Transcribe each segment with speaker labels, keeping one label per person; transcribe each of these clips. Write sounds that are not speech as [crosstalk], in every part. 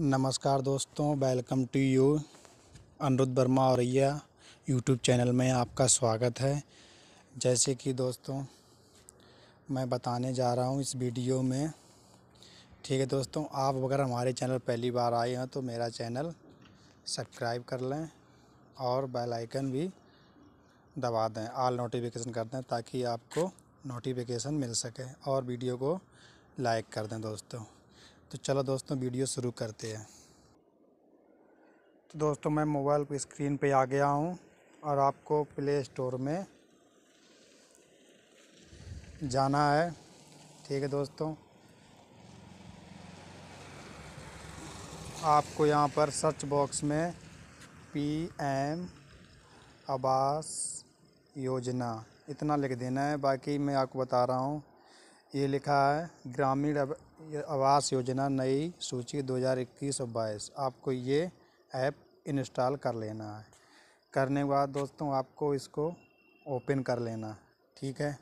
Speaker 1: नमस्कार दोस्तों welcome to you Aniruddh Verma Auraiya YouTube channel में आपका स्वागत है जैसे कि दोस्तों मैं बताने जा रहा हूँ इस वीडियो में ठीक है दोस्तों आप अगर हमारे चैनल पहली बार आए हैं तो मेरा चैनल सब्सक्राइब कर लें और बेल आइकन भी दबा दें आल नोटिफिकेशन कर दें ताकि आपको नोटिफिकेशन मिल सके और वीडियो को लाइक कर दें दोस्तों तो चलो दोस्तों वीडियो शुरू करते हैं तो दोस्तों मैं मोबाइल पर स्क्रीन पे आ गया हूँ और आपको प्ले स्टोर में जाना है ठीक है दोस्तों आपको यहाँ पर सर्च बॉक्स में पी एम आवास योजना इतना लिख देना है बाकी मैं आपको बता रहा हूँ ये लिखा है ग्रामीण आवास योजना नई सूची 2021 और बाईस आपको ये ऐप इंस्टॉल कर लेना है करने के बाद दोस्तों आपको इसको ओपन कर लेना ठीक है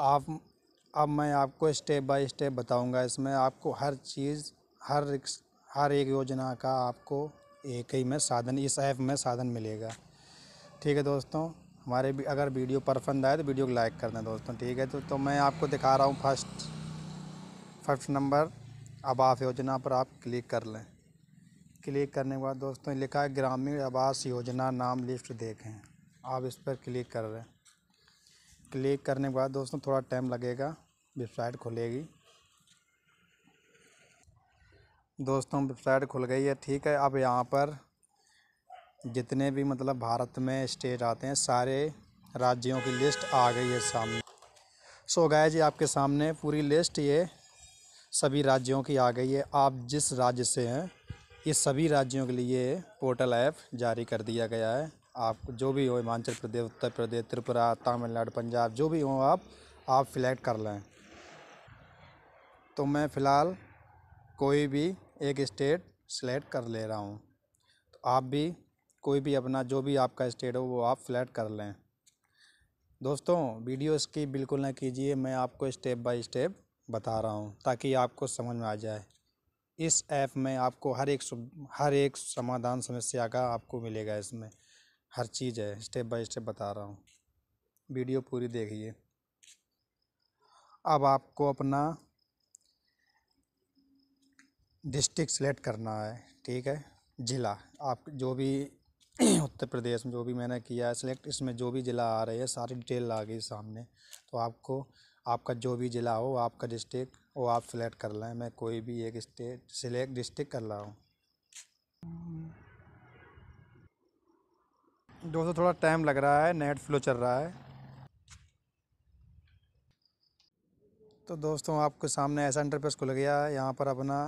Speaker 1: आप अब मैं आपको स्टेप बाय स्टेप बताऊंगा इसमें आपको हर चीज़ हर हर एक योजना का आपको एक ही में साधन इस ऐप में साधन मिलेगा ठीक है दोस्तों हमारे अगर वीडियो पसंद आए तो वीडियो को लाइक कर दें दोस्तों ठीक है तो, तो मैं आपको दिखा रहा हूँ फर्स्ट फर्स्ट नंबर आवास योजना पर आप क्लिक कर लें क्लिक करने के बाद दोस्तों लिखा है ग्रामीण आवास योजना नाम लिस्ट देखें आप इस पर क्लिक कर रहे हैं क्लिक करने के बाद दोस्तों थोड़ा टाइम लगेगा वेबसाइट खुलेगी दोस्तों वेबसाइट खुल गई है ठीक है अब यहाँ पर जितने भी मतलब भारत में स्टेट आते हैं सारे राज्यों की लिस्ट आ गई है सामने सो गए गाय जी आपके सामने पूरी लिस्ट ये सभी राज्यों की आ गई है आप जिस राज्य से हैं ये सभी राज्यों के लिए पोर्टल ऐप जारी कर दिया गया है आप जो भी हो हिमाचल प्रदेश उत्तर प्रदेश त्रिपुरा तमिलनाडु पंजाब जो भी हो आप आप फ्लैक्ट कर लें तो मैं फ़िलहाल कोई भी एक स्टेट सेलेक्ट कर ले रहा हूँ तो आप भी कोई भी अपना जो भी आपका स्टेट हो वो आप फ्लैट कर लें दोस्तों वीडियो इसकी बिल्कुल ना कीजिए मैं आपको स्टेप बाय स्टेप बता रहा हूँ ताकि आपको समझ में आ जाए इस ऐप में आपको हर एक हर एक समाधान समस्या का आपको मिलेगा इसमें हर चीज़ है स्टेप बाय स्टेप बता रहा हूँ वीडियो पूरी देखिए अब आपको अपना डिस्ट्रिक्ट सेलेक्ट करना है ठीक है ज़िला आप जो भी [clears throat] उत्तर प्रदेश में जो भी मैंने किया है सिलेक्ट इसमें जो भी ज़िला आ रहे हैं सारी डिटेल आ गई सामने तो आपको आपका जो भी ज़िला हो आपका डिस्ट्रिक्ट वो आप सेलेक्ट कर लें मैं कोई भी एक स्टेट सिलेक्ट डिस्ट्रिक्ट कर रहा हूँ दोस्तों थोड़ा टाइम लग रहा है नेट फ्लो चल रहा है तो दोस्तों आपके सामने ऐसा इंटरफेस खुल गया है यहाँ पर अपना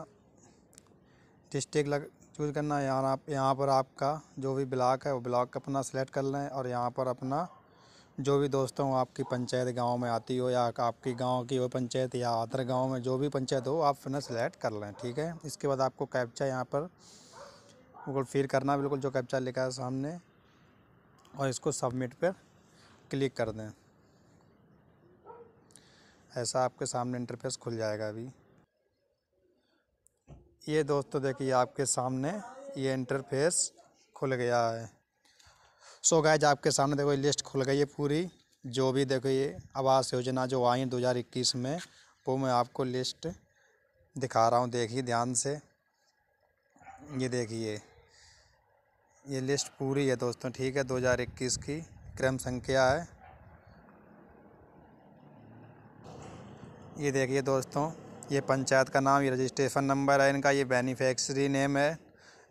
Speaker 1: डिस्ट्रिक्ट लग चूज करना है यहाँ आप यहाँ पर आपका जो भी ब्लॉक है वो ब्लॉक अपना सेलेक्ट कर लें और यहाँ पर अपना जो भी दोस्तों आपकी पंचायत गांव में आती हो या आपकी गांव की हो पंचायत या अदर गांव में जो भी पंचायत हो आप फिर सेलेक्ट कर लें ठीक है इसके बाद आपको कैप्चा यहाँ पर बिल्कुल फिर करना बिल्कुल जो कैप्चा लिखा है सामने और इसको सबमिट पर क्लिक कर दें ऐसा आपके सामने इंटरफेस खुल जाएगा अभी ये दोस्तों देखिए आपके सामने ये इंटरफेस खुल गया है सो गाय आपके सामने देखो ये लिस्ट खुल गई है पूरी जो भी देखो ये आवास योजना जो आई दो हज़ार इक्कीस में वो मैं आपको लिस्ट दिखा रहा हूँ देखिए ध्यान से ये देखिए ये लिस्ट पूरी है दोस्तों ठीक है 2021 की क्रम संख्या है ये देखिए दोस्तों ये पंचायत का नाम ये रजिस्ट्रेशन नंबर है इनका ये बेनिफिक्सरी नेम है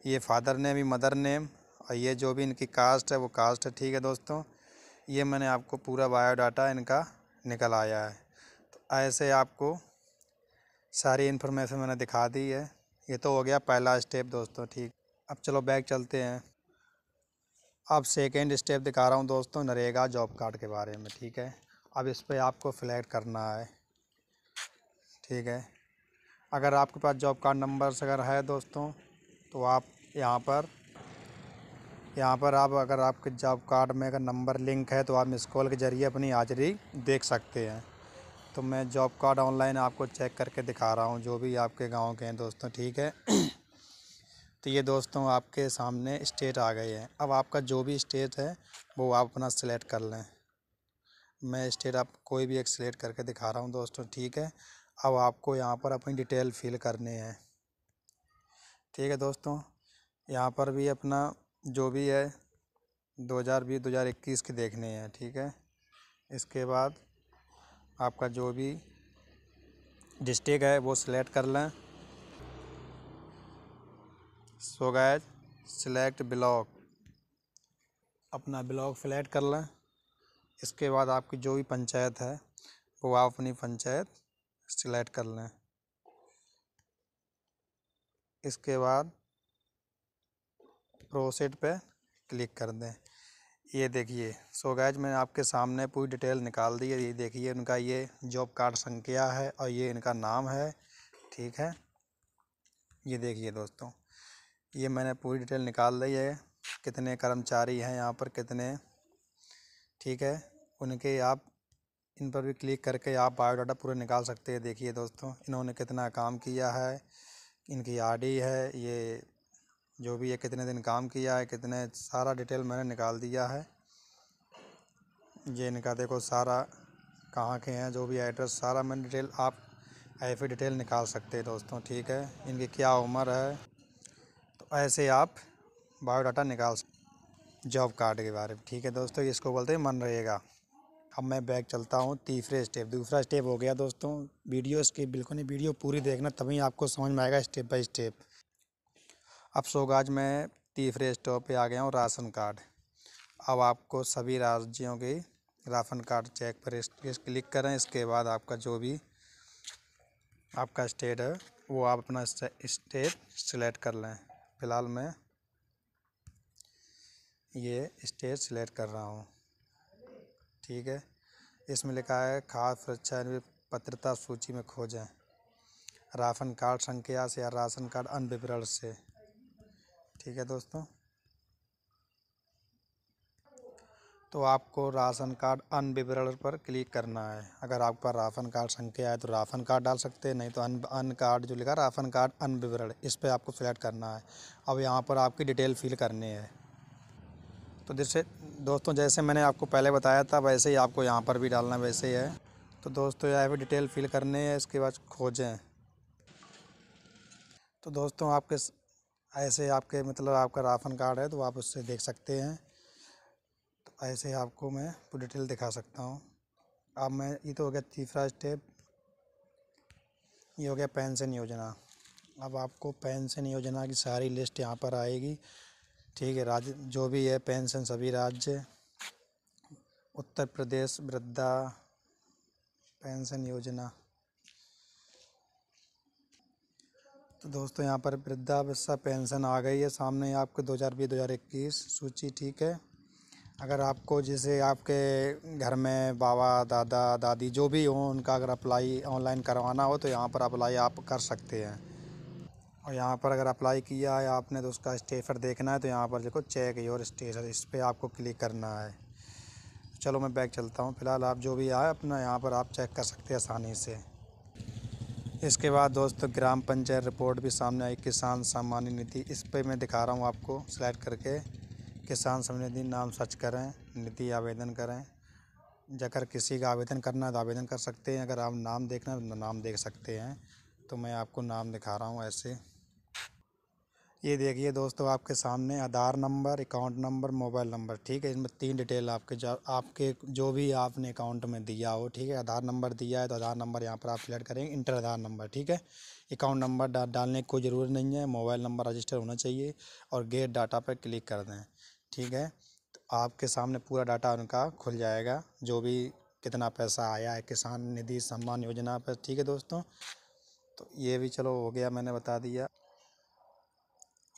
Speaker 1: ये फादर नेम ये मदर नेम और ये जो भी इनकी कास्ट है वो कास्ट है ठीक है दोस्तों ये मैंने आपको पूरा बायोडाटा इनका निकल आया है तो ऐसे आपको सारी इन्फॉर्मेशन मैंने दिखा दी है ये तो हो गया पहला स्टेप दोस्तों ठीक अब चलो बैग चलते हैं अब सेकेंड स्टेप दिखा रहा हूँ दोस्तों नरेगा जॉब कार्ड के बारे में ठीक है अब इस पर आपको फ्लैक्ट करना है ठीक है अगर आपके पास जॉब कार्ड नंबर्स अगर है दोस्तों तो आप यहाँ पर यहाँ पर आप अगर आपके जॉब कार्ड में अगर नंबर लिंक है तो आप मिस कॉल के ज़रिए अपनी हाज़िरी देख सकते हैं तो मैं जॉब कार्ड ऑनलाइन आपको चेक करके दिखा रहा हूँ जो भी आपके गांव के हैं दोस्तों ठीक है [clears throat] तो ये दोस्तों आपके सामने स्टेट आ गए हैं अब आपका जो भी स्टेट है वो आप अपना सिलेक्ट कर लें मैं स्टेट आप कोई भी एक सिलेक्ट करके दिखा रहा हूँ दोस्तों ठीक है अब आपको यहाँ पर अपनी डिटेल फिल करनी है ठीक है दोस्तों यहाँ पर भी अपना जो भी है दो हज़ार बीस दो हज़ार इक्कीस की देखनी है ठीक है इसके बाद आपका जो भी डिस्ट्रिक्ट है वो सिलेक्ट कर लें सो गैज सिलेक्ट ब्लॉक अपना ब्लॉक सिलेक्ट कर लें इसके बाद आपकी जो भी पंचायत है वो आप अपनी पंचायत सिलेक्ट कर लें इसके बाद प्रोसेट पे क्लिक कर दें ये देखिए सो गैज मैंने आपके सामने पूरी डिटेल निकाल दी है ये देखिए इनका ये जॉब कार्ड संख्या है और ये इनका नाम है ठीक है ये देखिए दोस्तों ये मैंने पूरी डिटेल निकाल दी है कितने कर्मचारी हैं यहाँ पर कितने ठीक है उनके आप इन पर भी क्लिक करके आप बायोडाटा पूरा निकाल सकते हैं देखिए दोस्तों इन्होंने कितना काम किया है इनकी आईडी है ये जो भी है कितने दिन काम किया है कितने सारा डिटेल मैंने निकाल दिया है ये इनका देखो सारा कहाँ के हैं जो भी एड्रेस सारा मैंने डिटेल आप ऐसे डिटेल निकाल सकते हैं दोस्तों ठीक है इनकी क्या उम्र है तो ऐसे आप बायोडाटा निकाल जॉब कार्ड के बारे में ठीक है दोस्तों इसको बोलते हैं मन रहेगा अब मैं बैग चलता हूँ तीसरे स्टेप दूसरा स्टेप हो गया दोस्तों वीडियो स्किप बिल्कुल नहीं वीडियो पूरी देखना तभी आपको समझ में आएगा स्टेप बाई स्टेप अब सोगाज में तीसरे स्टॉप पे आ गया हूँ राशन कार्ड अब आपको सभी राज्यों के राशन कार्ड चेक पर क्लिक करें इसके बाद आपका जो भी आपका स्टेट है वो आप अपना स्टेट सिलेक्ट कर लें फ़िलहाल मैं ये स्टेट सिलेक्ट कर रहा हूँ ठीक है इसमें लिखा है खाद सुरक्षा पत्रता सूची में खोजें राशन कार्ड संख्या से या राशन कार्ड अन्य विवरण से ठीक है दोस्तों तो आपको राशन कार्ड अन विवरण पर क्लिक करना है अगर आपका राशन कार्ड संख्या है तो राशन कार्ड डाल सकते हैं नहीं तो अन अन कार्ड जो लिखा राशन कार्ड अन विवरण इस पर आपको सिलेक्ट करना है अब यहाँ पर आपकी डिटेल फिल करनी है तो जैसे दोस्तों जैसे मैंने आपको पहले बताया था वैसे ही आपको यहाँ पर भी डालना वैसे ही है तो दोस्तों यहाँ पर डिटेल फिल करनी है इसके बाद खोजें तो दोस्तों आपके ऐसे आपके मतलब आपका राशन कार्ड है तो आप उससे देख सकते हैं तो ऐसे आपको मैं पूरी डिटेल दिखा सकता हूँ अब मैं ये तो हो गया तीसरा स्टेप ये हो गया पेंशन योजना अब आपको पेंशन योजना की सारी लिस्ट यहाँ पर आएगी ठीक है राज्य जो भी है पेंशन सभी राज्य उत्तर प्रदेश वृद्धा पेंशन योजना तो दोस्तों यहाँ पर वृद्धावस्था पेंशन आ गई है सामने आपके दो हज़ार बीस दो हज़ार इक्कीस सूची ठीक है अगर आपको जैसे आपके घर में बाबा दादा दादी जो भी हों उनका अगर अप्लाई ऑनलाइन करवाना हो तो यहाँ पर अप्लाई आप कर सकते हैं और यहाँ पर अगर अप्लाई किया है आपने तो उसका स्टेफर देखना है तो यहाँ पर देखो चेक योर स्टेफर इस पर आपको क्लिक करना है चलो मैं बैग चलता हूँ फ़िलहाल आप जो भी आए अपना यहाँ पर आप चेक कर सकते हैं आसानी से इसके बाद दोस्तों ग्राम पंचायत रिपोर्ट भी सामने आई किसान सम्मान निधि इस पर मैं दिखा रहा हूँ आपको सिलेक्ट करके किसान सम्मान निधि नाम सर्च करें निधि आवेदन करें जकर किसी का आवेदन करना है तो आवेदन कर सकते हैं अगर आप नाम देखना है तो नाम देख सकते हैं तो मैं आपको नाम दिखा रहा हूँ ऐसे ये देखिए दोस्तों आपके सामने Aadhaar number account number mobile number ठीक है इसमें तीन डिटेल आपके जो आपके जो भी आपने अकाउंट में दिया हो ठीक है आधार नंबर दिया है तो आधार नंबर यहाँ पर आप सिलेक्ट करेंगे इंटर आधार नंबर ठीक है अकाउंट नंबर डा, डालने की कोई ज़रूरत नहीं है मोबाइल नंबर रजिस्टर होना चाहिए और गेट डाटा पर क्लिक कर दें ठीक है तो आपके सामने पूरा डाटा उनका खुल जाएगा जो भी कितना पैसा आया है किसान निधि सम्मान योजना पर ठीक है दोस्तों तो ये भी चलो हो गया मैंने बता दिया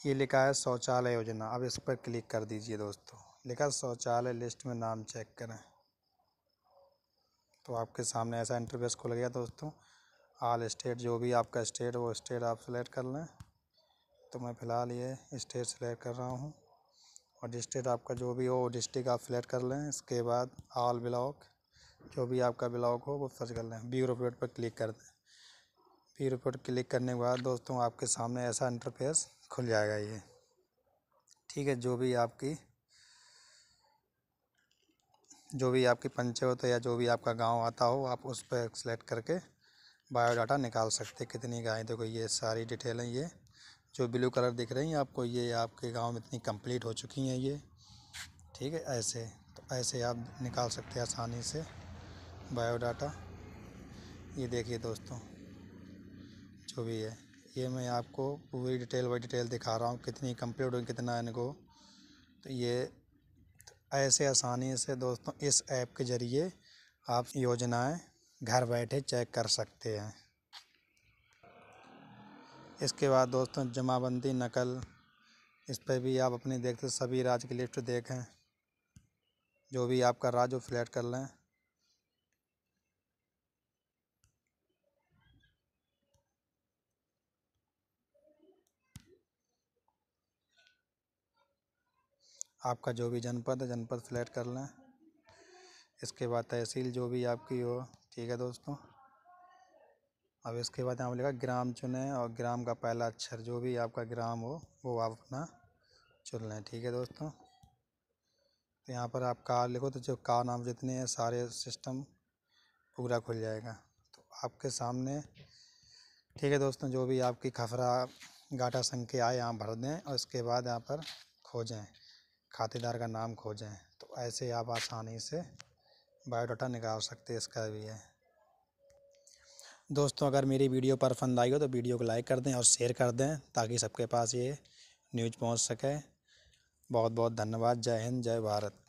Speaker 1: ये लिखा है शौचालय योजना अब इस पर क्लिक कर दीजिए दोस्तों लिखा शौचालय लिस्ट में नाम चेक करें तो आपके सामने ऐसा इंटरफेस खुल गया दोस्तों आल स्टेट जो भी आपका स्टेट वो स्टेट आप सेलेक्ट कर लें तो मैं फ़िलहाल ये स्टेट सेलेक्ट कर रहा हूँ और डिस्ट्रिक्ट आपका जो भी हो वो डिस्ट्रिक्ट आप सेलेक्ट कर लें इसके बाद आल ब्लॉक जो भी आपका ब्लॉक हो वो सर्च कर लें बी रिपोर्ट पर क्लिक कर दें बी रिपोर्ट क्लिक करने के बाद दोस्तों आपके सामने ऐसा इंटरफेस खुल जाएगा ये ठीक है जो भी आपकी जो भी आपकी पंचायत या जो भी आपका गांव आता हो आप उस पर सेलेक्ट करके बायोडाटा निकाल सकते कितनी गाय देखो ये सारी डिटेल हैं ये जो ब्लू कलर दिख रही हैं आपको ये आपके गांव में इतनी कंप्लीट हो चुकी हैं ये ठीक है ऐसे तो ऐसे आप निकाल सकते हैं आसानी से बायोडाटा ये देखिए दोस्तों जो भी है ये मैं आपको पूरी डिटेल बाई डिटेल दिखा रहा हूँ कितनी कंप्लीट हुई कितना इनको तो ये ऐसे आसानी से दोस्तों इस ऐप के ज़रिए आप योजनाएं घर बैठे चेक कर सकते हैं इसके बाद दोस्तों जमाबंदी नकल इस पर भी आप अपनी देखते सभी राज की लिस्ट देखें जो भी आपका राज फ्लैट कर लें आपका जो भी जनपद है जनपद सेलेक्ट कर लें इसके बाद तहसील जो भी आपकी हो ठीक है दोस्तों अब इसके बाद यहाँ लिखा ग्राम चुनें और ग्राम का पहला अक्षर जो भी आपका ग्राम हो वो आप अपना चुन लें ठीक है दोस्तों तो यहाँ पर आप कार लिखो तो जो कार नाम जितने हैं सारे सिस्टम पूरा खुल जाएगा तो आपके सामने ठीक है दोस्तों जो भी आपकी खफरा घाटा संख्या आए यहाँ भर दें और इसके बाद यहाँ पर खोजें खातेदार का नाम खोजें तो ऐसे आप आसानी से बायोडाटा निकाल सकते हैं इसका भी है दोस्तों अगर मेरी वीडियो पर पसंद आई हो तो वीडियो को लाइक कर दें और शेयर कर दें ताकि सबके पास ये न्यूज़ पहुंच सके बहुत बहुत धन्यवाद जय हिंद जय भारत